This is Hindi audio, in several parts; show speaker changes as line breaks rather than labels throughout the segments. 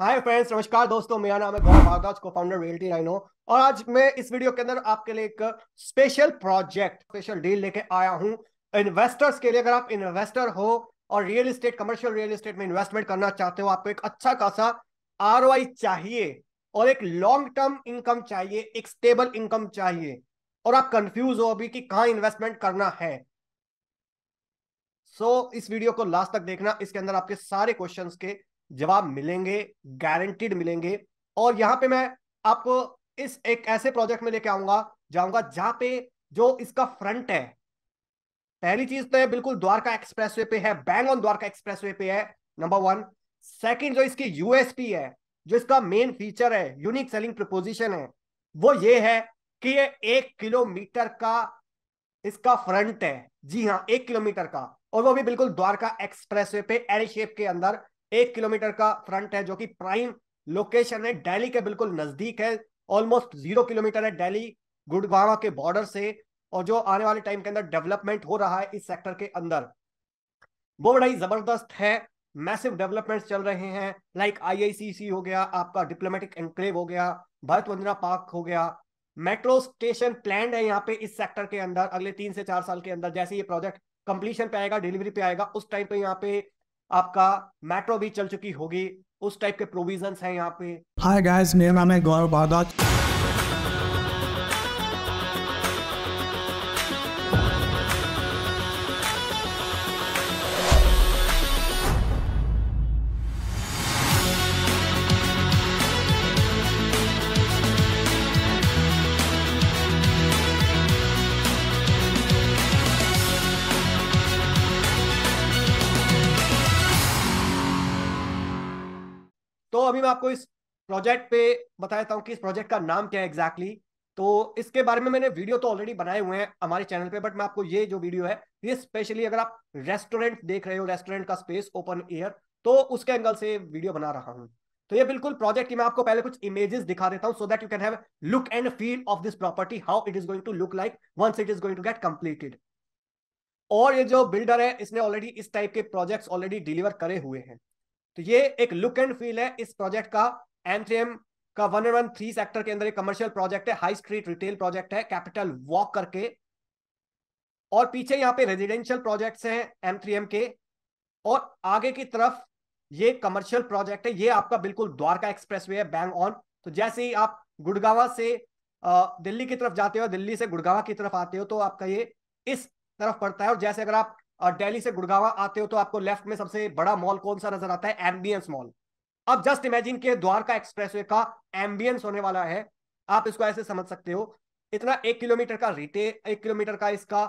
हाय फ्रेंड्स नमस्कार दोस्तों मेरा नाम है गौरव भारद्वाज को फाउंडर रियल्टी राइनो और आज मैं इस वीडियो के अंदर आपके लिए एक स्पेशल प्रोजेक्ट स्पेशल डील लेके आया हूं इन्वेस्टर्स के लिए अगर आप इन्वेस्टर हो और real estate commercial real estate में इन्वेस्टमेंट करना चाहते हो आपको एक अच्छा खासा आर चाहिए और एक लॉन्ग टर्म इनकम चाहिए एक स्टेबल इनकम चाहिए और आप कंफ्यूज हो अभी कि कहाँ इन्वेस्टमेंट करना है सो so, इस वीडियो को लास्ट तक देखना इसके अंदर आपके सारे क्वेश्चंस के जवाब मिलेंगे गारंटीड मिलेंगे और यहाँ पे मैं आपको इस एक ऐसे प्रोजेक्ट में लेके आऊंगा जाऊंगा जहां पे जो इसका फ्रंट है पहली चीज तो है बिल्कुल द्वारका एक्सप्रेस पे है बैंग ऑन द्वारका एक्सप्रेस पे है नंबर वन सेकेंड जो इसकी यूएसपी है जो इसका मेन फीचर है यूनिक सेलिंग प्रपोजिशन है वो ये है कि ये एक किलोमीटर का इसका फ्रंट है जी हाँ एक किलोमीटर का और वो भी बिल्कुल द्वारका एक्सप्रेसवे पे एल शेप के अंदर एक किलोमीटर का फ्रंट है जो कि प्राइम लोकेशन है दिल्ली के बिल्कुल नजदीक है ऑलमोस्ट जीरो किलोमीटर है दिल्ली गुड़गावा के बॉर्डर से और जो आने वाले टाइम के अंदर डेवलपमेंट हो रहा है इस सेक्टर के अंदर वो बड़ा ही जबरदस्त है मैसिव डेवलपमेंट्स चल रहे हैं लाइक आईआईसीसी हो गया आपका डिप्लोमेटिक एनक्लेव हो गया भारत वंदना पार्क हो गया मेट्रो स्टेशन प्लान है यहाँ पे इस सेक्टर के अंदर अगले तीन से चार साल के अंदर जैसे ये प्रोजेक्ट कंप्लीशन पे आएगा डिलीवरी पे आएगा उस टाइम पे यहाँ पे आपका मेट्रो भी चल चुकी होगी उस टाइप के प्रोविजन है यहाँ पे हाय गाइस मेरा नाम है गौरव अभी मैं आपको इस प्रोजेक्ट पे बता देता हूँ कि इस प्रोजेक्ट का नाम क्या है एग्जैक्टली तो इसके बारे में मैंने वीडियो तो ऑलरेडी बनाए हुए हैं हमारे चैनल पे बट मैं आपको ये जो वीडियो है ये स्पेशली अगर आप रेस्टोरेंट देख रहे हो रेस्टोरेंट का स्पेस ओपन एयर तो उसके एंगल से वीडियो बना रहा हूँ तो ये बिल्कुल प्रोजेक्ट की मैं आपको पहले कुछ इमेजेस दिखा देता हूँ so that you can have look and feel of this property how it is going to look like once it is going to get completed और ये जो बिल्डर है इसने ऑलरेडी इस टाइप के प्रोजेक्ट्स ऑलरेडी डिलीवर करे हुए हैं तो ये एक लुक एंड फील है इस प्रोजेक्ट का एंथ्रियम का one and one three sector के अंदर एक कमर्शियल प्रोजेक्ट है हाई स्ट्रीट रिटेल प्रोजेक्ट है कैपिटल वॉक करके और पीछे यहाँ पे रेजिडेंशियल प्रोजेक्ट्स हैं एम थ्री एम के और आगे की तरफ ये कमर्शियल प्रोजेक्ट है ये आपका बिल्कुल द्वारका एक्सप्रेस वे है बैंग ऑन तो जैसे ही आप गुड़गावा से दिल्ली की तरफ जाते हो दिल्ली से गुड़गावा की तरफ आते हो तो आपका ये इस तरफ पड़ता है और जैसे अगर आप दिल्ली से गुड़गावा आते हो तो आपको लेफ्ट में सबसे बड़ा मॉल कौन सा नजर आता है एम्बियंस मॉल अब जस्ट इमेजिन के द्वारका वे का एम्बियंस होने वाला है आप इसको ऐसे समझ सकते हो इतना एक किलोमीटर का रिटे एक किलोमीटर का इसका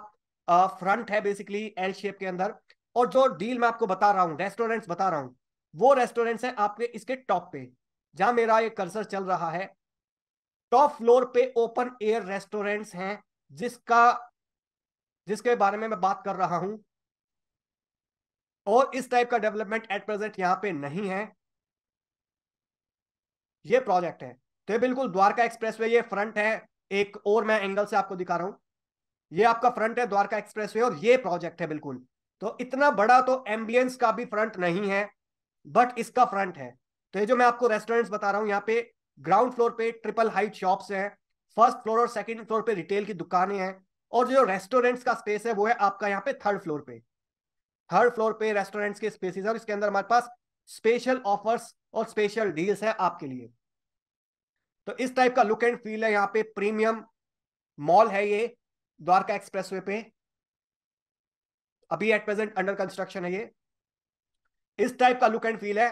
फ्रंट है बेसिकली एल शेप के अंदर और जो डील मैं आपको बता रहा हूँ रेस्टोरेंट्स बता रहा हूँ वो रेस्टोरेंट्स है आपके इसके टॉप पे जहां मेरा ये कर्सर चल रहा है टॉप फ्लोर पे ओपन एयर रेस्टोरेंट्स हैं जिसका जिसके बारे में मैं बात कर रहा हूं और इस टाइप का डेवलपमेंट एट प्रेजेंट यहाँ पे नहीं है ये प्रोजेक्ट है तो ये बिल्कुल द्वारका एक्सप्रेसवे ये फ्रंट है एक और मैं एंगल से आपको दिखा रहा हूं ये आपका फ्रंट है द्वारका एक्सप्रेसवे और ये प्रोजेक्ट है बिल्कुल तो इतना बड़ा तो एम्बियंस का भी फ्रंट नहीं है बट इसका फ्रंट है तो ये जो मैं आपको रेस्टोरेंट्स बता रहा हूं यहाँ पे ग्राउंड फ्लोर पे ट्रिपल हाइट शॉप्स हैं फर्स्ट फ्लोर और सेकंड फ्लोर पे रिटेल की दुकानें हैं और जो रेस्टोरेंट्स का स्पेस है वो है आपका यहाँ पे थर्ड फ्लोर पे थर्ड फ्लोर पे रेस्टोरेंट्स के स्पेसिस और इसके अंदर हमारे पास स्पेशल ऑफर्स और स्पेशल डील्स है आपके लिए तो इस टाइप का लुक एंड फील है यहाँ पे प्रीमियम मॉल है ये द्वारका वे पे अभी एट प्रेजेंट अंडर कंस्ट्रक्शन है ये इस टाइप का लुक एंड फील है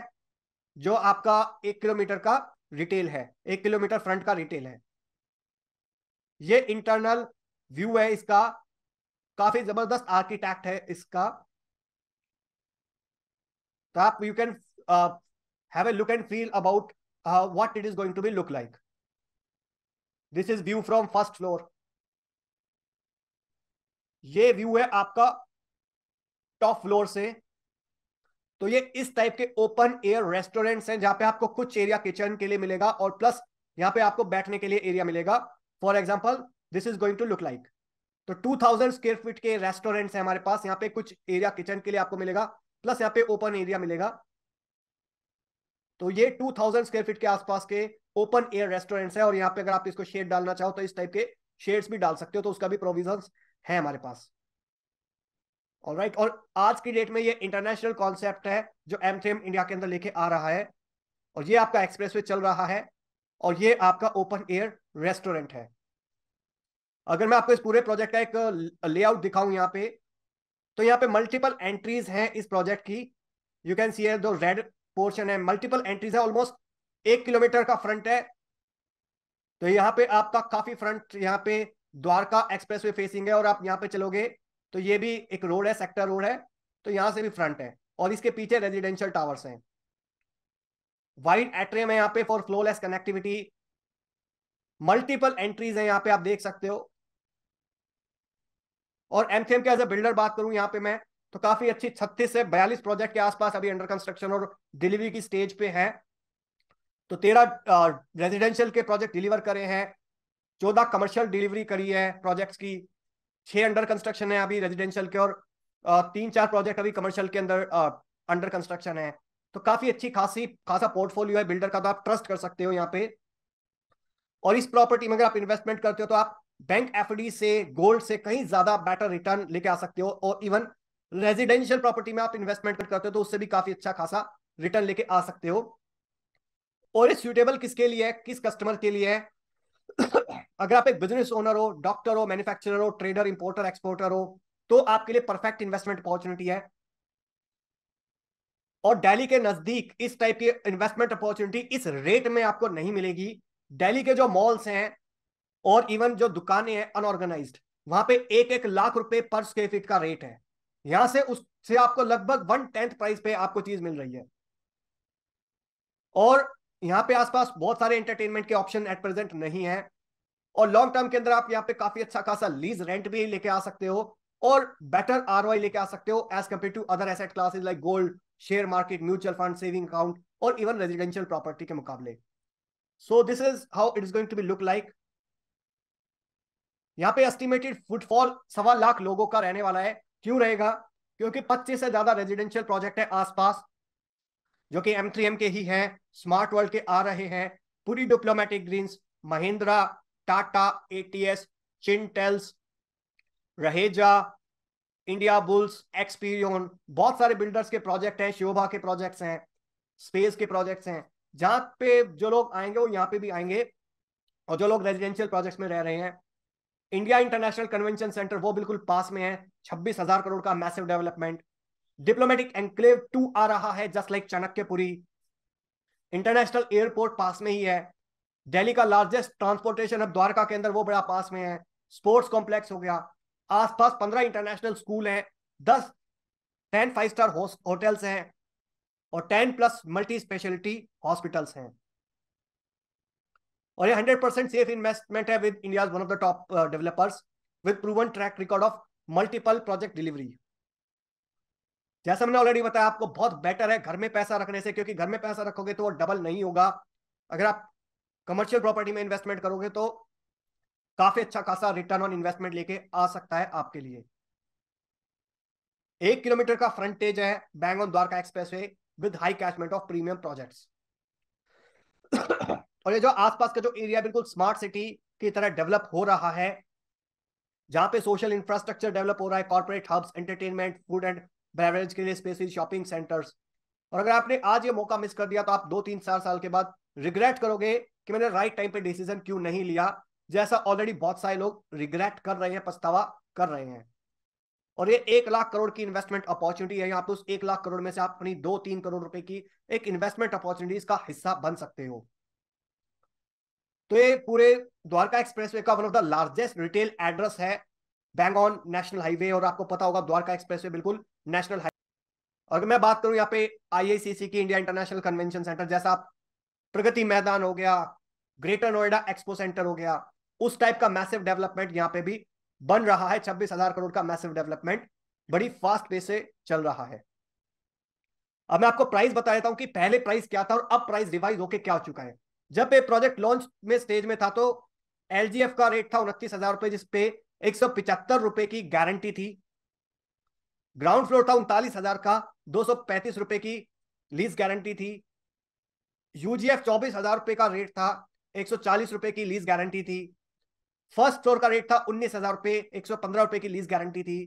जो आपका एक किलोमीटर का रिटेल है एक किलोमीटर फ्रंट का रिटेल है ये इंटरनल व्यू है इसका काफी जबरदस्त आर्किटेक्ट है इसका तो आप you can have a look and feel about what it is going to be look like this is view from first floor ये व्यू है आपका टॉप फ्लोर से तो ये इस टाइप के ओपन एयर रेस्टोरेंट्स हैं जहां पे आपको कुछ एरिया किचन के लिए मिलेगा और प्लस यहाँ पे आपको बैठने के लिए एरिया मिलेगा for example this is going to look like तो 2000 स्क्वायर फीट के रेस्टोरेंट्स हैं हमारे पास यहाँ पे कुछ एरिया किचन के लिए आपको मिलेगा प्लस यहाँ पे ओपन एरिया मिलेगा तो ये 2000 स्क्वायर फीट के आसपास के ओपन एयर रेस्टोरेंट्स है और यहाँ पे अगर आप इसको शेड डालना चाहो तो इस टाइप के शेड्स भी डाल सकते हो तो उसका भी प्रोविजन है हमारे पास और राइट right. और आज की डेट में ये इंटरनेशनल कॉन्सेप्ट है जो एम इंडिया के अंदर लेके आ रहा है और ये आपका एक्सप्रेस चल रहा है और ये आपका ओपन एयर रेस्टोरेंट है अगर मैं आपको इस पूरे प्रोजेक्ट का एक लेआउट दिखाऊं यहाँ पे तो यहाँ पे मल्टीपल एंट्रीज हैं इस प्रोजेक्ट की यू कैन सी दो रेड पोर्शन है मल्टीपल एंट्रीज है ऑलमोस्ट एक किलोमीटर का फ्रंट है तो यहाँ पे आपका काफी फ्रंट यहाँ पे द्वारका वे फेसिंग है और आप यहाँ पे चलोगे तो ये भी एक रोड है सेक्टर रोड है तो यहां से भी फ्रंट है और इसके पीछे रेजिडेंशियल टावर्स हैं वाइड एट्रियम है यहाँ पे for flawless connectivity multiple entries है यहाँ पे आप देख सकते हो और एम के एज ए बिल्डर बात करूं यहाँ पे मैं तो काफी अच्छी छत्तीस से बयालीस प्रोजेक्ट के आसपास अभी अंडर कंस्ट्रक्शन और डिलीवरी की स्टेज पे है तो तेरह रेजिडेंशियल के प्रोजेक्ट डिलीवर करे हैं चौदह कमर्शियल डिलीवरी करी है प्रोजेक्ट्स की छह अंडर कंस्ट्रक्शन है अभी रेजिडेंशियल के और तीन चार प्रोजेक्ट अभी कमर्शियल के अंदर अंडर कंस्ट्रक्शन है तो काफी अच्छी खासी खासा पोर्टफोलियो है बिल्डर का तो आप ट्रस्ट कर सकते हो यहाँ पे और इस प्रॉपर्टी में अगर आप इन्वेस्टमेंट करते हो तो आप बैंक एफडी से गोल्ड से कहीं ज्यादा बेटर रिटर्न लेके आ सकते हो और इवन रेजिडेंशियल प्रॉपर्टी में आप इन्वेस्टमेंट करते हो तो उससे भी काफी अच्छा खासा रिटर्न लेके आ सकते हो और ये सूटेबल किसके लिए है किस कस्टमर के लिए है अगर आप एक बिजनेस ओनर हो डॉक्टर हो मैन्युफैक्चरर हो ट्रेडर इंपोर्टर एक्सपोर्टर हो तो आपके लिए परफेक्ट इन्वेस्टमेंट अपॉर्चुनिटी है और दिल्ली के नजदीक इस टाइप की इन्वेस्टमेंट अपॉर्चुनिटी इस रेट में आपको नहीं मिलेगी दिल्ली के जो मॉल्स हैं और इवन जो दुकानें हैं अनऑर्गेनाइज वहां पे एक एक लाख रुपए पर स्क्वेयर फीट का रेट है यहां से उससे आपको लगभग वन टेंथ प्राइस पे आपको चीज मिल रही है और यहाँ पे आसपास बहुत सारे एंटरटेनमेंट के ऑप्शन एट प्रेजेंट नहीं है और लॉन्ग टर्म के अंदर आप यहाँ पे काफी अच्छा खासा लीज रेंट भी लेके आ सकते हो और बेटर आर लेके आ सकते हो as compare to other asset classes like gold share market mutual fund saving account और इवन रेजिडेंशियल प्रॉपर्टी के मुकाबले so this is how it is going to be look like यहाँ पे एस्टिमेटेड फुटफॉल सवा लाख लोगों का रहने वाला है क्यों रहेगा क्योंकि 25 से ज्यादा रेजिडेंशियल प्रोजेक्ट है आसपास जो कि एम थ्री एम के ही हैं स्मार्ट वर्ल्ड के आ रहे हैं पूरी diplomatic greens Mahindra Tata ATS Chintels Raheja India bulls Experion बहुत सारे बिल्डर्स के प्रोजेक्ट हैं शिवभा के प्रोजेक्ट्स हैं स्पेस के प्रोजेक्ट्स हैं जहां पे जो लोग आएंगे वो यहाँ पे भी आएंगे और जो लोग रेजिडेंशियल प्रोजेक्ट्स में रह रहे हैं इंडिया इंटरनेशनल कन्वेंशन सेंटर वो बिल्कुल पास में है छब्बीस हजार करोड़ का massive development diplomatic enclave two आ रहा है just like Chanakyapuri international airport पास में ही है दिल्ली का लार्जेस्ट ट्रांसपोर्टेशन अब द्वारका के अंदर वो बड़ा पास में है स्पोर्ट्स कॉम्प्लेक्स हो गया आसपास पंद्रह इंटरनेशनल स्कूल है दस टेन फाइव स्टार होटल्स हैं और ten plus multi speciality hospitals हैं और ये 100 परसेंट सेफ इन्वेस्टमेंट है with India one of the top developers with proven track record of multiple project delivery जैसा मैंने ऑलरेडी बताया आपको बहुत बेटर है घर में पैसा रखने से क्योंकि घर में पैसा रखोगे तो वो डबल नहीं होगा अगर आप कमर्शियल प्रॉपर्टी में इन्वेस्टमेंट करोगे तो काफी अच्छा खासा रिटर्न ऑन इन्वेस्टमेंट लेके आ सकता है आपके लिए एक किलोमीटर का फ्रंटेज है bang on Dwarka way with high catchment of premium projects और ये जो आसपास का जो एरिया बिल्कुल स्मार्ट सिटी की तरह डेवलप हो रहा है जहां पे सोशल इंफ्रास्ट्रक्चर डेवलप हो रहा है corporate hubs entertainment food and beverage के लिए स्पेसिस शॉपिंग सेंटर्स और अगर आपने आज ये मौका मिस कर दिया तो आप दो तीन चार साल के बाद रिग्रेट करोगे कि मैंने राइट टाइम पे डिसीजन क्यों नहीं लिया जैसा ऑलरेडी बहुत सारे लोग रिग्रेट कर रहे हैं पछतावा कर रहे हैं और ये एक लाख करोड़ की इन्वेस्टमेंट अपॉर्चुनिटी है यहाँ पे उस एक लाख करोड़ में से आप अपनी दो तीन करोड़ रुपए की एक इन्वेस्टमेंट अपॉर्चुनिटीज का हिस्सा बन सकते हो तो ये पूरे द्वारका एक्सप्रेसवे का one of the largest retail address है बैंग ऑन नेशनल हाईवे और आपको पता होगा द्वारका एक्सप्रेसवे बिल्कुल नेशनल हाईवे अगर मैं बात करूं यहाँ पे आईआईसीसी की इंडिया इंटरनेशनल कन्वेंशन सेंटर जैसा प्रगति मैदान हो गया ग्रेटर नोएडा एक्सपो सेंटर हो गया उस टाइप का मैसिव डेवलपमेंट यहाँ पे भी बन रहा है छब्बीस हजार करोड़ का मैसिव डेवलपमेंट बड़ी फास्ट पे से चल रहा है अब मैं आपको प्राइस बता देता हूं कि पहले प्राइस क्या था और अब प्राइस रिवाइज होके क्या हो चुका है जब ये प्रोजेक्ट लॉन्च में स्टेज में था तो एल का रेट था उनतीस हजार रुपए जिसपे एक सौ पिचहत्तर रुपए की गारंटी थी ग्राउंड फ्लोर था उनतालीस हजार का दो सौ पैंतीस रुपए की लीज गारंटी थी यूजीएफ चौबीस हजार रुपए का रेट था एक सौ चालीस रुपए की लीज गारंटी थी फर्स्ट फ्लोर का रेट था उन्नीस हजार रुपए एक सौ पंद्रह रुपए की लीज गारंटी थी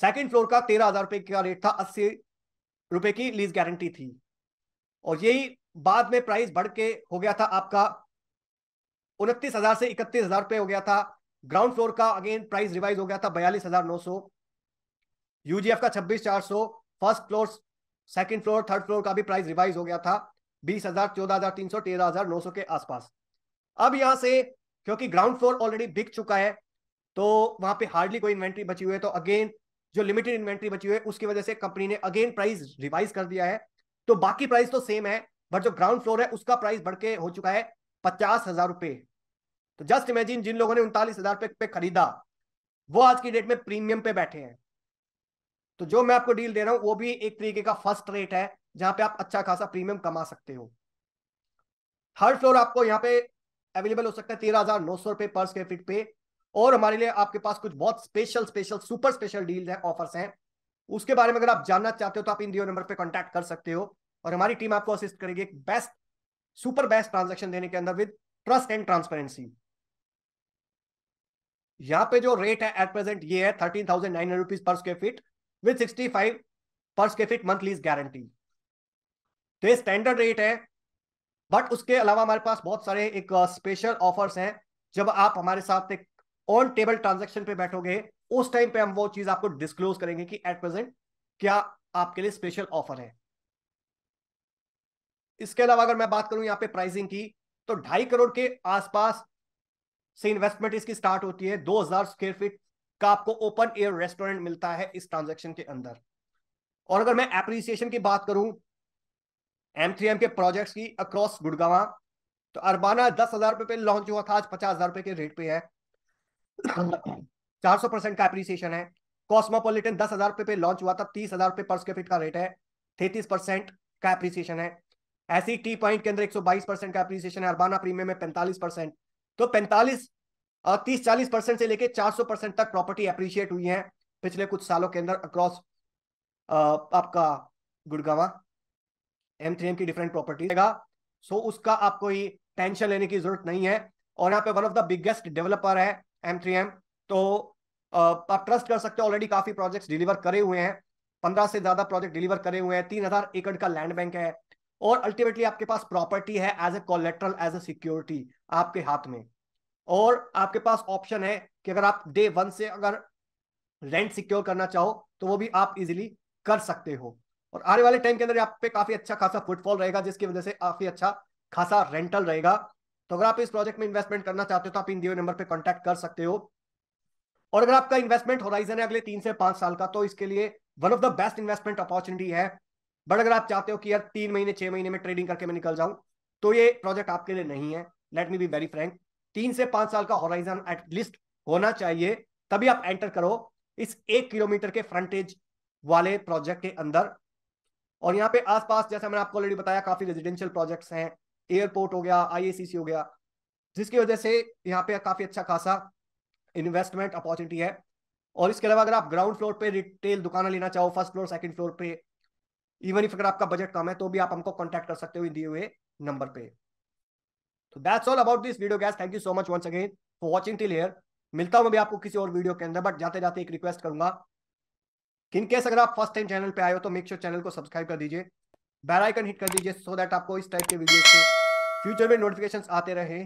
सेकेंड फ्लोर का तेरह हजार रुपए का रेट था अस्सी रुपए की लीज गारंटी थी और यही बाद में प्राइस बढ़ के हो गया था आपका उनतीस हजार से इकतीस हजार रुपए हो गया था ग्राउंड फ्लोर का अगेन प्राइस रिवाइज हो गया था बयालीस हजार नौ सौ यूजीएफ का छब्बीस चार सौ first floor second floor third floor का भी प्राइस रिवाइज हो गया था बीस हजार चौदह हजार तीन सौ तेरह हजार नौ सौ के आसपास अब यहां से क्योंकि ग्राउंड फ्लोर ऑलरेडी बिक चुका है तो वहां पे हार्डली कोई इन्वेंट्री बची हुई है तो अगेन जो लिमिटेड इन्वेंट्री बची हुई है उसकी वजह से कंपनी ने अगेन प्राइस रिवाइज कर दिया है तो बाकी प्राइस तो सेम है बट जो ग्राउंड फ्लोर है उसका प्राइस बढ़ के हो चुका है पचास हजार रुपए तो जस्ट इमेजिन जिन लोगों ने उनतालीस हजार पे, पे खरीदा वो आज की डेट में प्रीमियम पे बैठे हैं तो जो मैं आपको डील दे रहा हूं वो भी एक तरीके का फर्स्ट रेट है जहां पे आप अच्छा खासा प्रीमियम कमा सकते हो थर्ड फ्लोर आपको यहाँ पे अवेलेबल हो सकता है तेरह हजार नौ सौ रुपए पर स्क्वायर फीट पे और हमारे लिए आपके पास कुछ बहुत special special super special deal है ऑफर्स हैं उसके बारे में अगर आप जानना चाहते हो तो आप इन दियो नंबर पे कांटेक्ट कर सकते हो और हमारी टीम आपको असिस्ट करेगी एक बेस्ट सुपर बेस्ट ट्रांजेक्शन देने के अंदर विद ट्रस्ट एंड ट्रांसपेरेंसी यहाँ पे जो रेट है एट प्रेजेंट ये है thirteen thousand nine hundred rupees per square feet with sixty five per square feet monthly guarantee तो ये स्टैंडर्ड रेट है बट उसके अलावा हमारे पास बहुत सारे एक स्पेशल uh, ऑफर्स हैं जब आप हमारे साथ एक ऑन टेबल ट्रांजेक्शन पे बैठोगे उस टाइम पे हम वो चीज आपको डिस्क्लोज करेंगे कि एट प्रेजेंट क्या आपके लिए स्पेशल ऑफर है इसके अलावा अगर मैं बात करूं यहाँ पे प्राइसिंग की तो ढाई करोड़ के आसपास से इन्वेस्टमेंट इसकी स्टार्ट होती है 2000 स्क्वेयर फीट का आपको ओपन एयर रेस्टोरेंट मिलता है इस ट्रांजेक्शन के अंदर और अगर मैं एप्रिसिएशन की बात करूं एम थ्री एम के प्रोजेक्ट की अक्रॉस गुड़गावा तो अरबाना दस हजार रुपए पे लॉन्च हुआ था आज पचास हजार रुपए के रेट पे है चार सौ परसेंट का एप्रिसिएशन है कॉस्मोपोलिटन दस हजार रुपए पे लॉन्च हुआ था तीस हजार रुपए पर स्क्वेयर फीट का रेट है तैतीस परसेंट का एप्रिसिएशन है ऐसी टी पॉइंट के अंदर 122 परसेंट का अप्रीसिएशन है अरबाना प्रीमियम में 45 परसेंट तो 45 और 30 40 परसेंट से लेके 400 परसेंट तक प्रॉपर्टी अप्रिशिएट हुई है पिछले कुछ सालों के अंदर अक्रॉस आपका गुड़गावा एम थ्री एम की डिफरेंट प्रॉपर्टीज सो उसका आपको ही टेंशन लेने की जरूरत नहीं है और यहाँ पे one of the biggest developer है एम थ्री एम तो आप ट्रस्ट कर सकते हो ऑलरेडी काफी प्रोजेक्ट्स डिलीवर करे हुए हैं पंद्रह से ज्यादा प्रोजेक्ट डिलीवर करे हुए हैं तीन हजार एकड़ का लैंड बैंक है और अल्टीमेटली आपके पास प्रॉपर्टी है as a collateral as a security आपके हाथ में और आपके पास ऑप्शन है कि अगर आप डे वन से अगर रेंट सिक्योर करना चाहो तो वो भी आप इजिली कर सकते हो और आने वाले टाइम के अंदर आप पे काफी अच्छा खासा फुटफॉल रहेगा जिसकी वजह से काफी अच्छा खासा रेंटल रहेगा तो अगर आप इस प्रोजेक्ट में इन्वेस्टमेंट करना चाहते हो तो आप इन दिए नंबर पर कॉन्टेक्ट कर सकते हो और अगर आपका इन्वेस्टमेंट होराइजन है अगले तीन से पांच साल का तो इसके लिए one of the best investment opportunity है बट अगर आप चाहते हो कि यार तीन महीने छह महीने में ट्रेडिंग करके मैं निकल जाऊं तो ये प्रोजेक्ट आपके लिए नहीं है let me be very frank तीन से पांच साल का हॉराइजन एटलीस्ट होना चाहिए तभी आप एंटर करो इस एक किलोमीटर के फ्रंटेज वाले प्रोजेक्ट के अंदर और यहाँ पे आसपास जैसा मैंने आपको ऑलरेडी बताया काफी रेजिडेंशियल प्रोजेक्ट्स हैं एयरपोर्ट हो गया आईएसीसी हो गया जिसकी वजह से यहाँ पे काफी अच्छा खासा इन्वेस्टमेंट अपॉर्चुनिटी है और इसके अलावा अगर आप ग्राउंड फ्लोर पे रिटेल दुकान लेना चाहो फर्स्ट फ्लोर सेकंड फ्लोर पे इवन इफ अगर आपका बजट कम है तो भी आप हमको कॉन्टेक्ट कर सकते हो दिए हुए नंबर पे तो that's all about this video guys thank you so much once again for watching till here मिलता हूं मैं भी आपको किसी और वीडियो के अंदर बट जाते जाते एक रिक्वेस्ट करूंगा किन केस अगर आप फर्स्ट टाइम चैनल पे आए हो तो मेक श्योर sure चैनल को सब्सक्राइब कर दीजिए बेल आइकन हिट कर दीजिए सो दैट आपको इस टाइप के वीडियो से फ्यूचर में नोटिफिकेशन आते रहे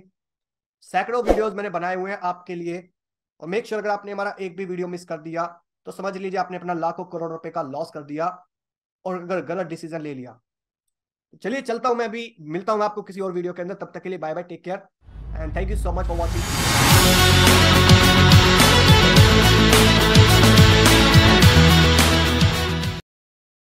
सैकड़ों वीडियोज मैंने बनाए हुए हैं आपके लिए और मेक श्योर sure अगर आपने हमारा एक भी वीडियो मिस कर दिया तो समझ लीजिए आपने अपना लाखों करोड़ रुपए का लॉस कर दिया और अगर गलत डिसीजन ले लिया चलिए चलता हूं मैं अभी मिलता हूं आपको किसी और वीडियो के अंदर तब तक के लिए bye bye take care and thank you so much for watching